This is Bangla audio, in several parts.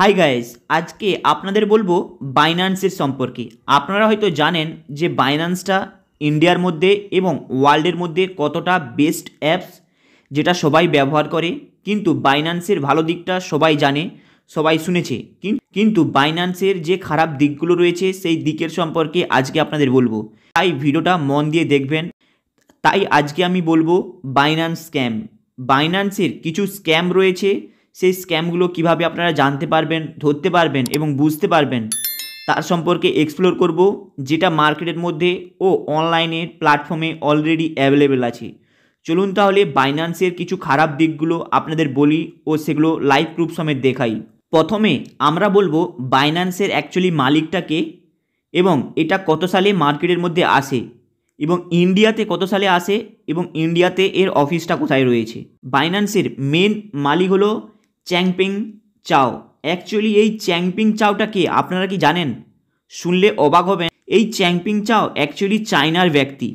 হাই গাইস আজকে আপনাদের বলবো বাইন্যান্সের সম্পর্কে আপনারা হয়তো জানেন যে বাইন্যান্সটা ইন্ডিয়ার মধ্যে এবং ওয়ার্ল্ডের মধ্যে কতটা বেস্ট অ্যাপস যেটা সবাই ব্যবহার করে কিন্তু বাইন্যান্সের ভালো দিকটা সবাই জানে সবাই শুনেছে কিন্তু বাইন্যান্সের যে খারাপ দিকগুলো রয়েছে সেই দিকের সম্পর্কে আজকে আপনাদের বলবো তাই ভিডিওটা মন দিয়ে দেখবেন তাই আজকে আমি বলবো বাইন্যান্স স্ক্যাম বাইন্যান্সের কিছু স্ক্যাম রয়েছে সেই স্ক্যামগুলো কিভাবে আপনারা জানতে পারবেন ধরতে পারবেন এবং বুঝতে পারবেন তার সম্পর্কে এক্সপ্লোর করব যেটা মার্কেটের মধ্যে ও অনলাইনের প্ল্যাটফর্মে অলরেডি অ্যাভেলেবেল আছে চলুন তাহলে বাইন্যান্সের কিছু খারাপ দিকগুলো আপনাদের বলি ও সেগুলো লাইভ প্রুফ সমেত দেখাই প্রথমে আমরা বলবো বাইন্যান্সের অ্যাকচুয়ালি মালিকটাকে এবং এটা কত সালে মার্কেটের মধ্যে আসে এবং ইন্ডিয়াতে কত সালে আসে এবং ইন্ডিয়াতে এর অফিসটা কোথায় রয়েছে বাইন্যান্সের মেন মালিক হলো চ্যাংপিং চাও অ্যাকচুয়ালি এই চ্যাংপিং চাওটা কে আপনারা কি জানেন শুনলে অবাক হবেন এই চ্যাংপিং চাও অ্যাকচুয়ালি চায়নার ব্যক্তি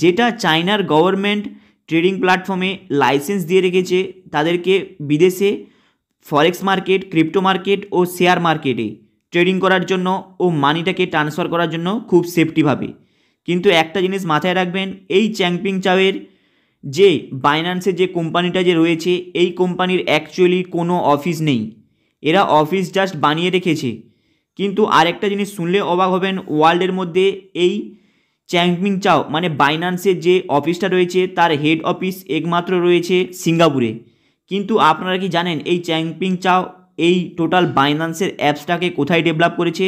যেটা চায়নার গভর্নমেন্ট ট্রেডিং প্ল্যাটফর্মে লাইসেন্স দিয়ে রেখেছে তাদেরকে বিদেশে ফরেক্স মার্কেট ক্রিপ্টো মার্কেট ও শেয়ার মার্কেটে ট্রেডিং করার জন্য ও মানিটাকে ট্রান্সফার করার জন্য খুব সেফটিভাবে কিন্তু একটা জিনিস মাথায় রাখবেন এই চ্যাংপিং চাওয়ের যে বাইন্যান্সে যে কোম্পানিটা যে রয়েছে এই কোম্পানির অ্যাকচুয়ালি কোনো অফিস নেই এরা অফিস জাস্ট বানিয়ে রেখেছে কিন্তু আরেকটা জিনিস শুনলে অবাক হবেন ওয়ার্ল্ডের মধ্যে এই চ্যাংমিং চাও মানে বাইন্যান্সের যে অফিসটা রয়েছে তার হেড অফিস একমাত্র রয়েছে সিঙ্গাপুরে কিন্তু আপনারা কি জানেন এই চ্যাংপিং চাও এই টোটাল বাইন্যান্সের অ্যাপসটাকে কোথায় ডেভেলপ করেছে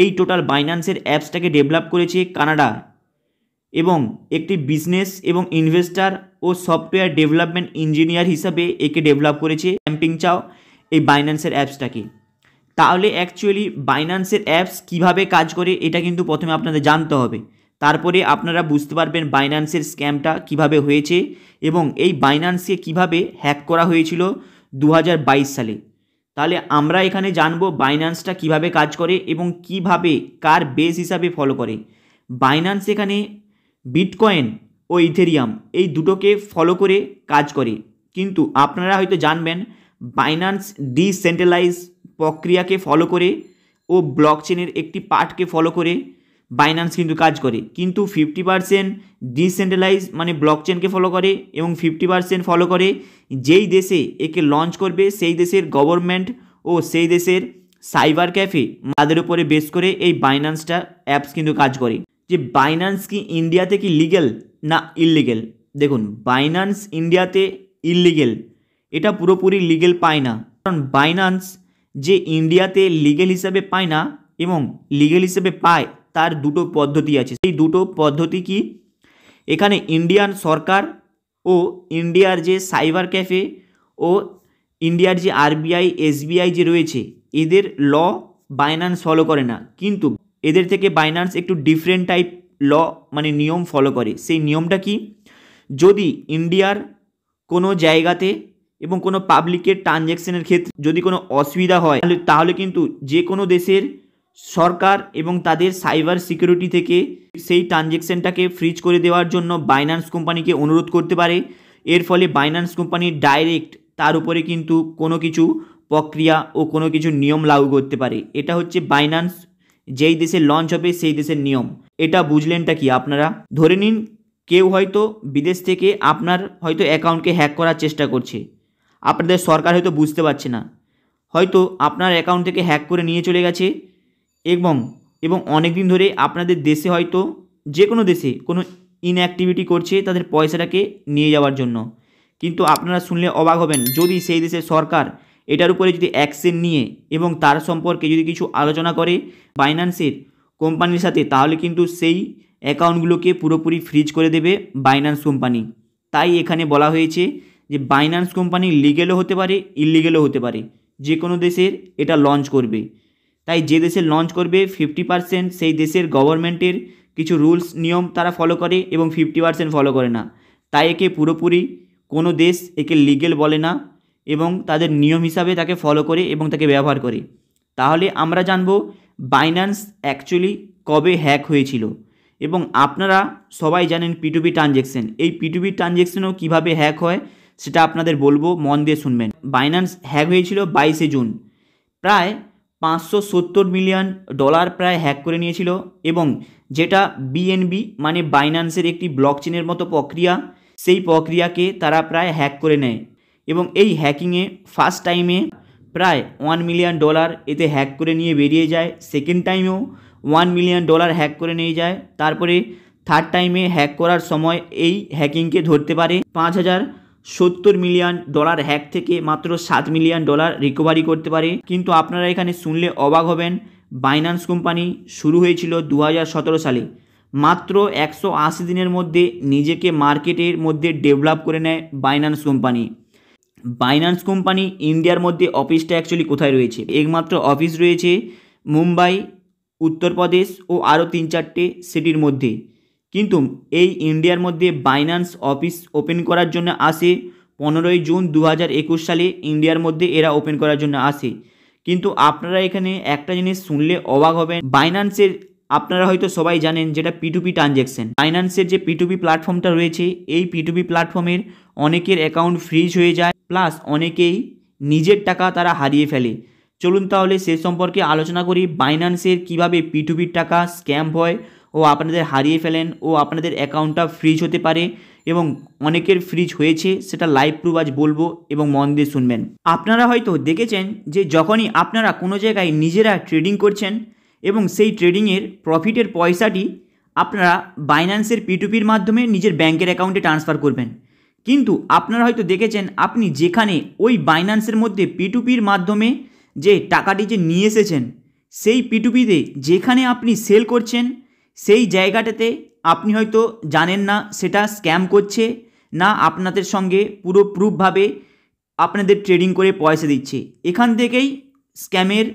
এই টোটাল বাইন্যান্সের অ্যাপসটাকে ডেভেলপ করেছে কানাডা এবং একটি বিজনেস এবং ইনভেস্টার ও সফটওয়্যার ডেভেলপমেন্ট ইঞ্জিনিয়ার হিসাবে একে ডেভেলপ করেছে ক্যাম্পিং চাও এই বাইন্যান্সের অ্যাপসটাকে তাহলে অ্যাকচুয়ালি বাইন্যান্সের অ্যাপস কিভাবে কাজ করে এটা কিন্তু প্রথমে আপনাদের জানতে হবে তারপরে আপনারা বুঝতে পারবেন বাইন্যান্সের স্ক্যামটা কিভাবে হয়েছে এবং এই বাইন্যান্সকে কিভাবে হ্যাক করা হয়েছিল দু সালে তাহলে আমরা এখানে জানবো বাইন্যান্সটা কিভাবে কাজ করে এবং কিভাবে কার বেস হিসাবে ফলো করে বাইন্যান্স এখানে বিটকয়েন ও ইথেরিয়াম এই দুটোকে ফলো করে কাজ করে কিন্তু আপনারা হয়তো জানবেন বাইন্যান্স ডিসেন্ট্রালাইজ প্রক্রিয়াকে ফলো করে ও ব্লক চেনের একটি পার্টকে ফলো করে বাইন্যান্স কিন্তু কাজ করে কিন্তু ফিফটি পারসেন্ট ডিসেন্ট্রালাইজ মানে ব্লক চেনকে ফলো করে এবং ফিফটি পারসেন্ট ফলো করে যেই দেশে একে লঞ্চ করবে সেই দেশের গভর্নমেন্ট ও সেই দেশের সাইবার ক্যাফে মাদের উপরে বেস করে এই বাইন্যান্সটা অ্যাপস কিন্তু কাজ করে যে বাইন্যান্স কি ইন্ডিয়াতে কি লিগেল না ইললিগেল দেখুন বাইন্যান্স ইন্ডিয়াতে ইললিগেল এটা পুরোপুরি লিগেল পায় না কারণ বাইন্যান্স যে ইন্ডিয়াতে লিগেল হিসাবে পায় না এবং লিগেল হিসেবে পায় তার দুটো পদ্ধতি আছে সেই দুটো পদ্ধতি কি এখানে ইন্ডিয়ান সরকার ও ইন্ডিয়ার যে সাইবার ক্যাফে ও ইন্ডিয়ার যে আরবিআই এসবিআই যে রয়েছে এদের ল বাইন্যান্স ফলো করে না কিন্তু এদের থেকে বাইন্যান্স একটু ডিফারেন্ট টাইপ ল মানে নিয়ম ফলো করে সেই নিয়মটা কি যদি ইন্ডিয়ার কোনো জায়গাতে এবং কোনো পাবলিকের ট্রানজ্যাকশানের ক্ষেত্রে যদি কোনো অসুবিধা হয় তাহলে তাহলে কিন্তু যে কোনো দেশের সরকার এবং তাদের সাইবার সিকিউরিটি থেকে সেই ট্রানজ্যাকশনটাকে ফ্রিজ করে দেওয়ার জন্য বাইন্যান্স কোম্পানিকে অনুরোধ করতে পারে এর ফলে বাইন্যান্স কোম্পানি ডাইরেক্ট তার উপরে কিন্তু কোনো কিছু প্রক্রিয়া ও কোনো কিছু নিয়ম লাগু করতে পারে এটা হচ্ছে বাইন্যান্স যেই দেশে লঞ্চ হবে সেই দেশের নিয়ম এটা বুঝলেনটা কি আপনারা ধরে নিন কেউ হয়তো বিদেশ থেকে আপনার হয়তো অ্যাকাউন্টকে হ্যাক করার চেষ্টা করছে আপনাদের সরকার হয়তো বুঝতে পারছে না হয়তো আপনার অ্যাকাউন্ট থেকে হ্যাক করে নিয়ে চলে গেছে এবং এবং অনেক দিন ধরে আপনাদের দেশে হয়তো যে কোনো দেশে কোনো ইনঅ্যাক্টিভিটি করছে তাদের পয়সাটাকে নিয়ে যাওয়ার জন্য কিন্তু আপনারা শুনলে অবাক হবেন যদি সেই দেশের সরকার এটার উপরে যদি অ্যাকশন নিয়ে এবং তার সম্পর্কে যদি কিছু আলোচনা করে বাইন্যান্সের কোম্পানির সাথে তাহলে কিন্তু সেই অ্যাকাউন্টগুলোকে পুরোপুরি ফ্রিজ করে দেবে বাইন্যান্স কোম্পানি তাই এখানে বলা হয়েছে যে বাইন্যান্স কোম্পানি লিগেলও হতে পারে ইলিগেলও হতে পারে যে কোনো দেশের এটা লঞ্চ করবে তাই যে দেশে লঞ্চ করবে ফিফটি পার্সেন্ট সেই দেশের গভর্নমেন্টের কিছু রুলস নিয়ম তারা ফলো করে এবং ফিফটি পার্সেন্ট ফলো করে না তাই একে পুরোপুরি কোনো দেশ একে লিগেল বলে না এবং তাদের নিয়ম হিসাবে তাকে ফলো করে এবং তাকে ব্যবহার করে তাহলে আমরা জানব বাইন্যান্স অ্যাকচুয়ালি কবে হ্যাক হয়েছিল এবং আপনারা সবাই জানেন পিটুপি ট্রানজেকশন এই পিটুপি ট্রানজেকশানও কীভাবে হ্যাক হয় সেটা আপনাদের বলবো মন দিয়ে শুনবেন বাইন্যান্স হ্যাক হয়েছিল বাইশে জুন প্রায় পাঁচশো সত্তর মিলিয়ন ডলার প্রায় হ্যাক করে নিয়েছিল এবং যেটা বিএনবি মানে বাইন্যান্সের একটি ব্লক চেনের মতো প্রক্রিয়া সেই প্রক্রিয়াকে তারা প্রায় হ্যাক করে নেয় এবং এই হ্যাকিংয়ে ফার্স্ট টাইমে প্রায় ওয়ান মিলিয়ন ডলার এতে হ্যাক করে নিয়ে বেরিয়ে যায় সেকেন্ড টাইমেও ওয়ান মিলিয়ন ডলার হ্যাক করে নিয়ে যায় তারপরে থার্ড টাইমে হ্যাক করার সময় এই হ্যাকিংকে ধরতে পারে পাঁচ হাজার সত্তর মিলিয়ন ডলার হ্যাক থেকে মাত্র সাত মিলিয়ন ডলার রিকভারি করতে পারে কিন্তু আপনারা এখানে শুনলে অবাক হবেন বাইন্যান্স কোম্পানি শুরু হয়েছিল দু সালে মাত্র একশো দিনের মধ্যে নিজেকে মার্কেটের মধ্যে ডেভেলপ করে নেয় বাইন্যান্স কোম্পানি বাইনান্স কোম্পানি ইন্ডিয়ার মধ্যে অফিসটা অ্যাকচুয়ালি কোথায় রয়েছে একমাত্র অফিস রয়েছে মুম্বাই উত্তরপ্রদেশ ও আরও তিন চারটে সিটির মধ্যে কিন্তু এই ইন্ডিয়ার মধ্যে বাইনান্স অফিস ওপেন করার জন্য আসে পনেরোই জুন দু সালে ইন্ডিয়ার মধ্যে এরা ওপেন করার জন্য আসে কিন্তু আপনারা এখানে একটা জিনিস শুনলে অবাক হবেন বাইনান্সের আপনারা হয়তো সবাই জানেন যেটা পিটুপি ট্রানজ্যাকশন বাইনান্সের যে পিটুপি প্ল্যাটফর্মটা রয়েছে এই পিটুপি প্ল্যাটফর্মের অনেকের অ্যাকাউন্ট ফ্রিজ হয়ে যায় প্লাস অনেকেই নিজের টাকা তারা হারিয়ে ফেলে চলুন তাহলে সে সম্পর্কে আলোচনা করি বাইন্যান্সের কিভাবে পিটুপির টাকা স্ক্যাম হয় ও আপনাদের হারিয়ে ফেলেন ও আপনাদের অ্যাকাউন্টটা ফ্রিজ হতে পারে এবং অনেকের ফ্রিজ হয়েছে সেটা লাইভ প্রুফ আজ বলবো এবং মন দিয়ে শুনবেন আপনারা হয়তো দেখেছেন যে যখনই আপনারা কোনো জায়গায় নিজেরা ট্রেডিং করছেন এবং সেই ট্রেডিংয়ের প্রফিটের পয়সাটি আপনারা বাইন্যান্সের পিটুপির মাধ্যমে নিজের ব্যাংকের অ্যাকাউন্টে ট্রান্সফার করবেন কিন্তু আপনারা হয়তো দেখেছেন আপনি যেখানে ওই বাইন্যান্সের মধ্যে পিটুপির মাধ্যমে যে টাকাটি যে নিয়ে এসেছেন সেই পিটুপিতে যেখানে আপনি সেল করছেন সেই জায়গাটাতে আপনি হয়তো জানেন না সেটা স্ক্যাম করছে না আপনাদের সঙ্গে পুরো প্রুফভাবে আপনাদের ট্রেডিং করে পয়সা দিচ্ছে এখান থেকেই স্ক্যামের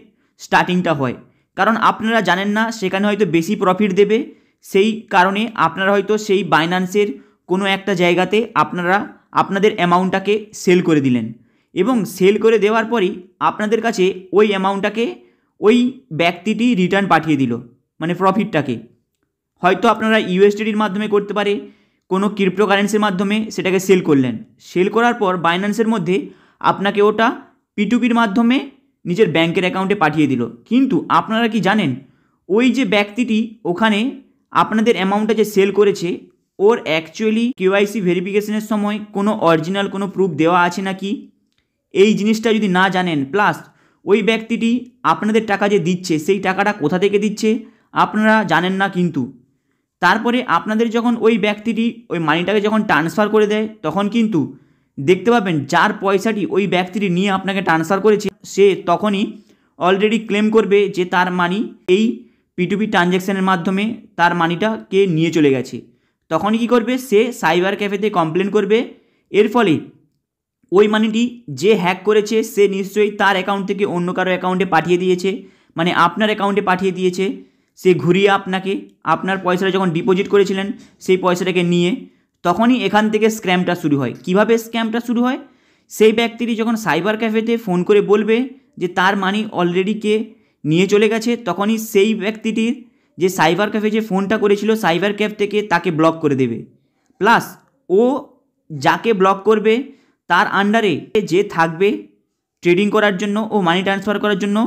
স্টার্টিংটা হয় কারণ আপনারা জানেন না সেখানে হয়তো বেশি প্রফিট দেবে সেই কারণে আপনারা হয়তো সেই বাইন্যান্সের কোনো একটা জায়গাতে আপনারা আপনাদের অ্যামাউন্টটাকে সেল করে দিলেন এবং সেল করে দেওয়ার পরই আপনাদের কাছে ওই অ্যামাউন্টটাকে ওই ব্যক্তিটি রিটার্ন পাঠিয়ে দিল মানে প্রফিটটাকে হয়তো আপনারা ইউএসডিডির মাধ্যমে করতে পারে কোনো ক্রিপ্টো কারেন্সির মাধ্যমে সেটাকে সেল করলেন সেল করার পর বাইন্যান্সের মধ্যে আপনাকে ওটা পিটুপির মাধ্যমে নিজের ব্যাংকের অ্যাকাউন্টে পাঠিয়ে দিল কিন্তু আপনারা কি জানেন ওই যে ব্যক্তিটি ওখানে আপনাদের অ্যামাউন্টটা যে সেল করেছে ওর অ্যাকচুয়ালি কেওয়াইসি ভেরিফিকেশনের সময় কোনো অরিজিনাল কোনো প্রুফ দেওয়া আছে নাকি এই জিনিসটা যদি না জানেন প্লাস ওই ব্যক্তিটি আপনাদের টাকা যে দিচ্ছে সেই টাকাটা কোথা থেকে দিচ্ছে আপনারা জানেন না কিন্তু তারপরে আপনাদের যখন ওই ব্যক্তিটি ওই মানিটাকে যখন ট্রান্সফার করে দেয় তখন কিন্তু দেখতে পাবেন যার পয়সাটি ওই ব্যক্তিটি নিয়ে আপনাকে ট্রান্সফার করেছে সে তখনই অলরেডি ক্লেম করবে যে তার মানি এই পিটুপি ট্রানজ্যাকশানের মাধ্যমে তার মানিটাকে নিয়ে চলে গেছে তখন কি করবে সে সাইবার ক্যাফেতে কমপ্লেন করবে এর ফলে ওই মানিটি যে হ্যাক করেছে সে নিশ্চয়ই তার অ্যাকাউন্ট থেকে অন্য কারো অ্যাকাউন্টে পাঠিয়ে দিয়েছে মানে আপনার অ্যাকাউন্টে পাঠিয়ে দিয়েছে সে ঘুরিয়ে আপনাকে আপনার পয়সাটা যখন ডিপোজিট করেছিলেন সেই পয়সাটাকে নিয়ে তখনই এখান থেকে স্ক্যামটা শুরু হয় কিভাবে স্ক্যামটা শুরু হয় সেই ব্যক্তিটি যখন সাইবার ক্যাফেতে ফোন করে বলবে যে তার মানি অলরেডি কে নিয়ে চলে গেছে তখনই সেই ব্যক্তিটির যে সাইবার ক্যাফে যে ফোনটা করেছিল সাইবার ক্যাফ থেকে তাকে ব্লক করে দেবে প্লাস ও যাকে ব্লক করবে তার আন্ডারে যে থাকবে ট্রেডিং করার জন্য ও মানি ট্রান্সফার করার জন্য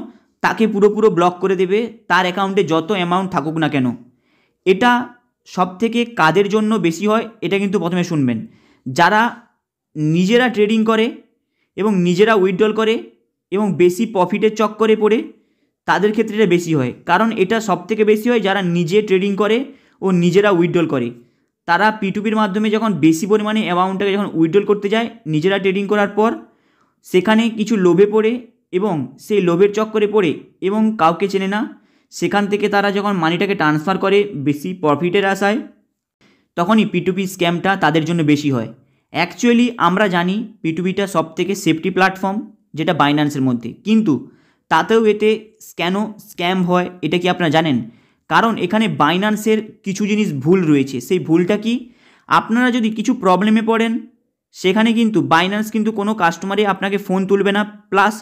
তাকে পুরোপুরো ব্লক করে দেবে তার অ্যাকাউন্টে যত অ্যামাউন্ট থাকুক না কেন এটা সব থেকে কাদের জন্য বেশি হয় এটা কিন্তু প্রথমে শুনবেন যারা নিজেরা ট্রেডিং করে এবং নিজেরা উইথড্রল করে এবং বেশি প্রফিটের চক্করে পড়ে তাদের ক্ষেত্রে এটা বেশি হয় কারণ এটা সব থেকে বেশি হয় যারা নিজে ট্রেডিং করে ও নিজেরা উইথড্রল করে তারা পিটুপির মাধ্যমে যখন বেশি পরিমাণে অ্যামাউন্টটাকে যখন উইথড্রল করতে যায় নিজেরা ট্রেডিং করার পর সেখানে কিছু লোভে পড়ে এবং সেই লোভের চক্করে পড়ে এবং কাউকে চেনে না সেখান থেকে তারা যখন মানিটাকে ট্রান্সফার করে বেশি প্রফিটের আশায় তখনই পিটুপি স্ক্যামটা তাদের জন্য বেশি হয় অ্যাকচুয়ালি আমরা জানি পিটুপিটা সবথেকে সেফটি প্ল্যাটফর্ম যেটা বাইন্যান্সের মধ্যে কিন্তু তাতেও এতে কেন স্ক্যাম হয় এটা কি আপনারা জানেন কারণ এখানে বাইনান্সের কিছু জিনিস ভুল রয়েছে সেই ভুলটা কি আপনারা যদি কিছু প্রবলেমে পড়েন সেখানে কিন্তু বাইনান্স কিন্তু কোনো কাস্টমারই আপনাকে ফোন তুলবে না প্লাস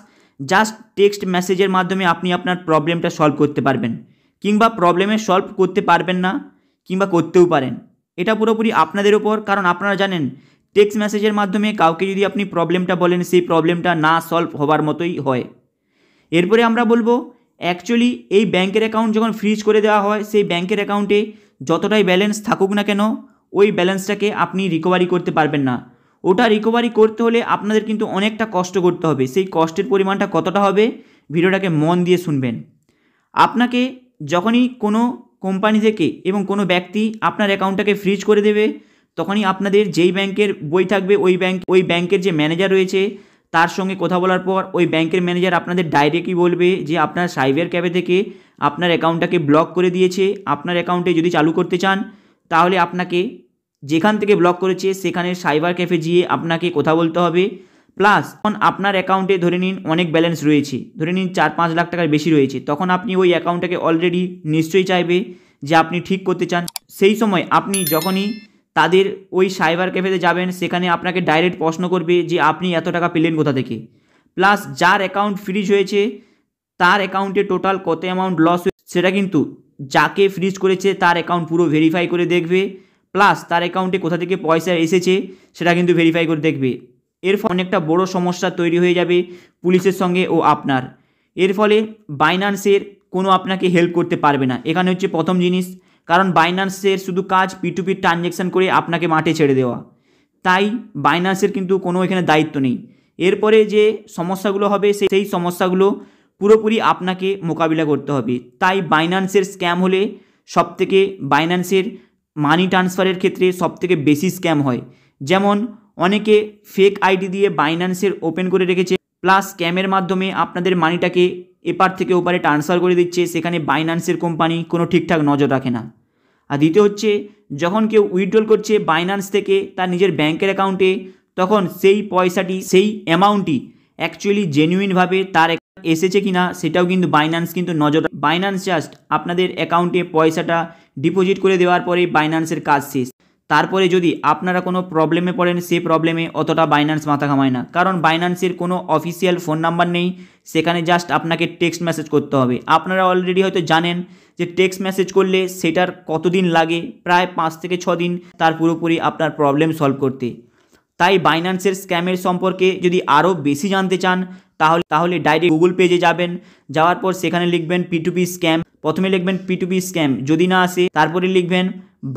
জাস্ট টেক্সট মেসেজের মাধ্যমে আপনি আপনার প্রবলেমটা সলভ করতে পারবেন কিংবা প্রবলেমে সলভ করতে পারবেন না কিংবা করতেও পারেন এটা পুরোপুরি আপনাদের ওপর কারণ আপনারা জানেন টেক্সট মেসেজের মাধ্যমে কাউকে যদি আপনি প্রবলেমটা বলেন সেই প্রবলেমটা না সলভ হবার মতোই হয় এরপরে আমরা বলবো অ্যাকচুয়ালি এই ব্যাংকের অ্যাকাউন্ট যখন ফ্রিজ করে দেওয়া হয় সেই ব্যাংকের অ্যাকাউন্টে যতটাই ব্যালেন্স থাকুক না কেন ওই ব্যালেন্সটাকে আপনি রিকভারি করতে পারবেন না ওটা রিকভারি করতে হলে আপনাদের কিন্তু অনেকটা কষ্ট করতে হবে সেই কষ্টের পরিমাণটা কতটা হবে ভিডিওটাকে মন দিয়ে শুনবেন আপনাকে যখনই কোনো কোম্পানি থেকে এবং কোনো ব্যক্তি আপনার অ্যাকাউন্টটাকে ফ্রিজ করে দেবে তখনই আপনাদের যেই ব্যাংকের বই থাকবে ওই ব্যাংক ওই ব্যাংকের যে ম্যানেজার রয়েছে তার সঙ্গে কথা বলার পর ওই ব্যাংকের ম্যানেজার আপনাদের ডাইরেক্টই বলবে যে আপনার সাইবার ক্যাবে থেকে আপনার অ্যাকাউন্টটাকে ব্লক করে দিয়েছে আপনার অ্যাকাউন্টে যদি চালু করতে চান তাহলে আপনাকে যেখান থেকে ব্লক করেছে সেখানে সাইবার ক্যাফে গিয়ে আপনাকে কথা বলতে হবে প্লাস তখন আপনার অ্যাকাউন্টে ধরে নিন অনেক ব্যালেন্স রয়েছে ধরে নিন চার পাঁচ লাখ টাকার বেশি রয়েছে তখন আপনি ওই অ্যাকাউন্টটাকে অলরেডি নিশ্চয়ই চাইবে যে আপনি ঠিক করতে চান সেই সময় আপনি যখনই তাদের ওই সাইবার ক্যাফেতে যাবেন সেখানে আপনাকে ডাইরেক্ট প্রশ্ন করবে যে আপনি এত টাকা পেলেন কোথা থেকে প্লাস যার অ্যাকাউন্ট ফ্রিজ হয়েছে তার অ্যাকাউন্টে টোটাল কত অ্যামাউন্ট লস সেটা কিন্তু যাকে ফ্রিজ করেছে তার অ্যাকাউন্ট পুরো ভেরিফাই করে দেখবে প্লাস তার অ্যাকাউন্টে কোথা থেকে পয়সা এসেছে সেটা কিন্তু ভেরিফাই করে দেখবে এর ফলে অনেকটা বড় সমস্যা তৈরি হয়ে যাবে পুলিশের সঙ্গে ও আপনার এর ফলে বাইনান্সের কোনো আপনাকে হেল্প করতে পারবে না এখানে হচ্ছে প্রথম জিনিস কারণ বাইন্যান্সের শুধু কাজ পিটুপি ট্রানজ্যাকশান করে আপনাকে মাঠে ছেড়ে দেওয়া তাই বাইন্যান্সের কিন্তু কোনো এখানে দায়িত্ব নেই এরপরে যে সমস্যাগুলো হবে সেই সমস্যাগুলো পুরোপুরি আপনাকে মোকাবিলা করতে হবে তাই বাইন্যান্সের স্ক্যাম হলে সবথেকে বাইন্যান্সের মানি ট্রান্সফারের ক্ষেত্রে সবথেকে বেশি স্ক্যাম হয় যেমন অনেকে ফেক আইডি দিয়ে বাইন্যান্সের ওপেন করে রেখেছে প্লাস স্ক্যামের মাধ্যমে আপনাদের মানিটাকে এপার থেকে ওপারে ট্রান্সফার করে দিচ্ছে সেখানে বাইনান্সের কোম্পানি কোনো ঠিকঠাক নজর রাখে না আর দ্বিতীয় হচ্ছে যখন কেউ উইথড্রল করছে বাইনান্স থেকে তার নিজের ব্যাংকের অ্যাকাউন্টে তখন সেই পয়সাটি সেই অ্যামাউন্টটি অ্যাকচুয়ালি জেনুইনভাবে তার এসেছে কি না সেটাও কিন্তু বাইনান্স কিন্তু নজর বাইনান্স জাস্ট আপনাদের অ্যাকাউন্টে পয়সাটা ডিপোজিট করে দেওয়ার পরে বাইনান্সের কাজ শেষ তারপরে যদি আপনারা কোনো প্রবলেমে পড়েন সে প্রবলেমে অতটা বাইনান্স মাথা ঘামায় না কারণ বাইনান্সের কোনো অফিসিয়াল ফোন নাম্বার নেই সেখানে জাস্ট আপনাকে টেক্সট মেসেজ করতে হবে আপনারা অলরেডি হয়তো জানেন যে টেক্সট মেসেজ করলে সেটার কতদিন লাগে প্রায় পাঁচ থেকে ছ দিন তার পুরোপুরি আপনার প্রবলেম সলভ করতে তাই বাইন্যান্সের স্ক্যামের সম্পর্কে যদি আরও বেশি জানতে চান তাহলে তাহলে ডাইরেক্ট গুগল পেজে যাবেন যাওয়ার পর সেখানে লিখবেন পিটুপি স্ক্যাম প্রথমে লিখবেন পিটুপি স্ক্যাম যদি না আসে তারপরে লিখবেন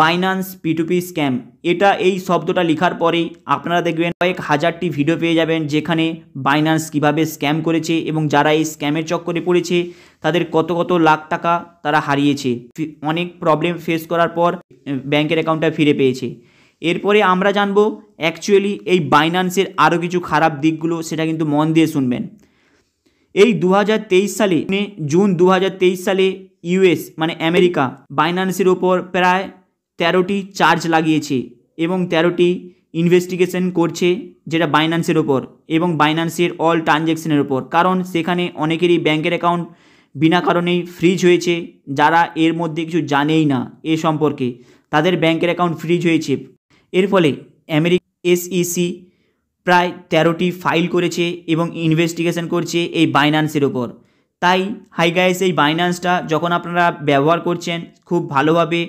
বাইনান্স পিটুপি স্ক্যাম এটা এই শব্দটা লেখার পরেই আপনারা দেখবেন কয়েক হাজারটি ভিডিও পেয়ে যাবেন যেখানে বাইনান্স কিভাবে স্ক্যাম করেছে এবং যারা এই স্ক্যামের চক্করে পড়েছে তাদের কত কত লাখ টাকা তারা হারিয়েছে অনেক প্রবলেম ফেস করার পর ব্যাংকের অ্যাকাউন্টটা ফিরে পেয়েছে এরপরে আমরা জানব অ্যাকচুয়ালি এই বাইনান্সের আরও কিছু খারাপ দিকগুলো সেটা কিন্তু মন দিয়ে শুনবেন এই দু সালে মানে জুন দু সালে ইউএস মানে আমেরিকা বাইনান্সের ওপর প্রায় তেরোটি চার্জ লাগিয়েছে এবং তেরোটি ইনভেস্টিগেশন করছে যেটা বাইন্যান্সের ওপর এবং বাইন্যান্সের অল ট্রানজ্যাকশনের ওপর কারণ সেখানে অনেকেরই ব্যাংকের অ্যাকাউন্ট বিনা কারণেই ফ্রিজ হয়েছে যারা এর মধ্যে কিছু জানেই না এ সম্পর্কে তাদের ব্যাংকের অ্যাকাউন্ট ফ্রিজ হয়েছে এর ফলে আমেরিক এসইসি e প্রায় তেরোটি ফাইল করেছে এবং ইনভেস্টিগেশন করছে এই বাইন্যান্সের ওপর তাই হাই এই বাইন্যান্সটা যখন আপনারা ব্যবহার করছেন খুব ভালোভাবে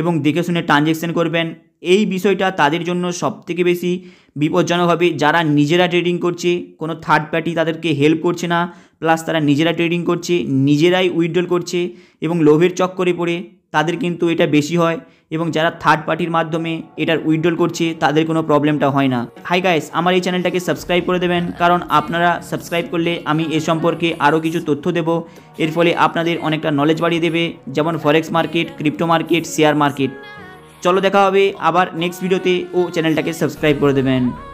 এবং দেখে শুনে ট্রানজ্যাকশান করবেন এই বিষয়টা তাদের জন্য সবথেকে বেশি বিপজ্জনক হবে যারা নিজেরা ট্রেডিং করছে কোনো থার্ড পার্টি তাদেরকে হেল্প করছে না প্লাস তারা নিজেরা ট্রেডিং করছে নিজেরাই উইড্রল করছে এবং লোভের চক্করে পড়ে তাদের কিন্তু এটা বেশি হয় এবং যারা থার্ড পার্টির মাধ্যমে এটার উইড্রল করছে তাদের কোনো প্রবলেমটা হয় না হাই গাইস আমার এই চ্যানেলটাকে সাবস্ক্রাইব করে দেবেন কারণ আপনারা সাবস্ক্রাইব করলে আমি এ সম্পর্কে আরও কিছু তথ্য দেব এর ফলে আপনাদের অনেকটা নলেজ বাড়িয়ে দেবে যেমন forex market crypto market share market চলো দেখা হবে আবার নেক্সট ভিডিওতে ও চ্যানেলটাকে সাবস্ক্রাইব করে দেবেন